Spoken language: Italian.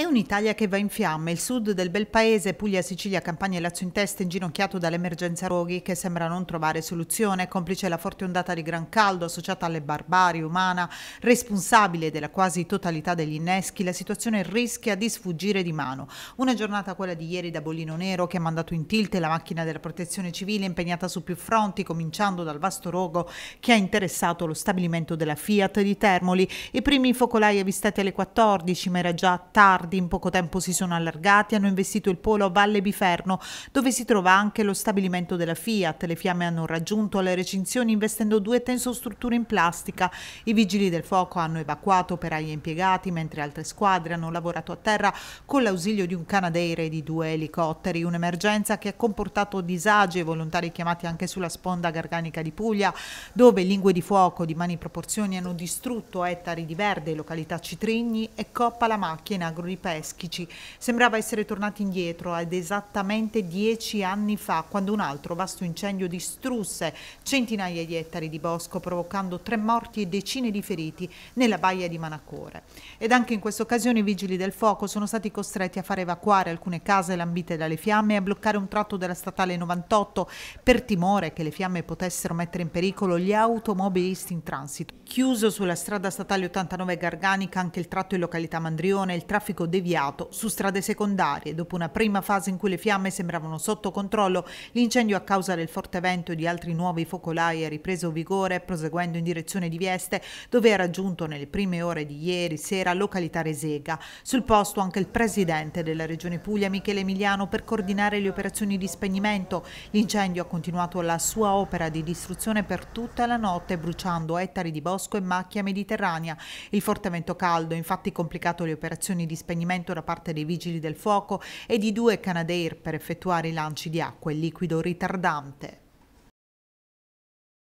È un'Italia che va in fiamme, il sud del bel paese, Puglia, Sicilia, Campania e Lazio in testa, inginocchiato dall'emergenza roghi che sembra non trovare soluzione, complice la forte ondata di gran caldo associata alle barbarie umana, responsabile della quasi totalità degli inneschi, la situazione rischia di sfuggire di mano. Una giornata quella di ieri da bollino nero che ha mandato in tilt la macchina della protezione civile impegnata su più fronti, cominciando dal vasto rogo che ha interessato lo stabilimento della Fiat di Termoli. I primi focolai avvistati alle 14, ma era già tardi Lombardi in poco tempo si sono allargati, hanno investito il polo a Valle Biferno, dove si trova anche lo stabilimento della Fiat. Le fiamme hanno raggiunto le recinzioni investendo due tensostrutture in plastica. I vigili del fuoco hanno evacuato operai e impiegati, mentre altre squadre hanno lavorato a terra con l'ausilio di un canadere e di due elicotteri. Un'emergenza che ha comportato disagi e volontari chiamati anche sulla sponda garganica di Puglia, dove lingue di fuoco di mani proporzioni hanno distrutto ettari di verde, località Citrigni e Coppa la Macchia in agro di Peschici sembrava essere tornati indietro ad esattamente dieci anni fa, quando un altro vasto incendio distrusse centinaia di ettari di bosco, provocando tre morti e decine di feriti nella baia di Manacore. Ed anche in questa occasione i vigili del fuoco sono stati costretti a far evacuare alcune case lambite dalle fiamme e a bloccare un tratto della statale 98 per timore che le fiamme potessero mettere in pericolo gli automobilisti in transito. Chiuso sulla strada statale 89 Garganica anche il tratto in località Mandrione, il traffico deviato su strade secondarie. Dopo una prima fase in cui le fiamme sembravano sotto controllo, l'incendio a causa del forte vento e di altri nuovi focolai ha ripreso vigore proseguendo in direzione di Vieste, dove ha raggiunto nelle prime ore di ieri sera località Resega. Sul posto anche il presidente della regione Puglia, Michele Emiliano, per coordinare le operazioni di spegnimento. L'incendio ha continuato la sua opera di distruzione per tutta la notte, bruciando ettari di bosco e macchia mediterranea. Il forte vento caldo ha infatti complicato le operazioni di spegnimento spegnimento da parte dei vigili del fuoco e di due Canadair per effettuare i lanci di acqua e liquido ritardante.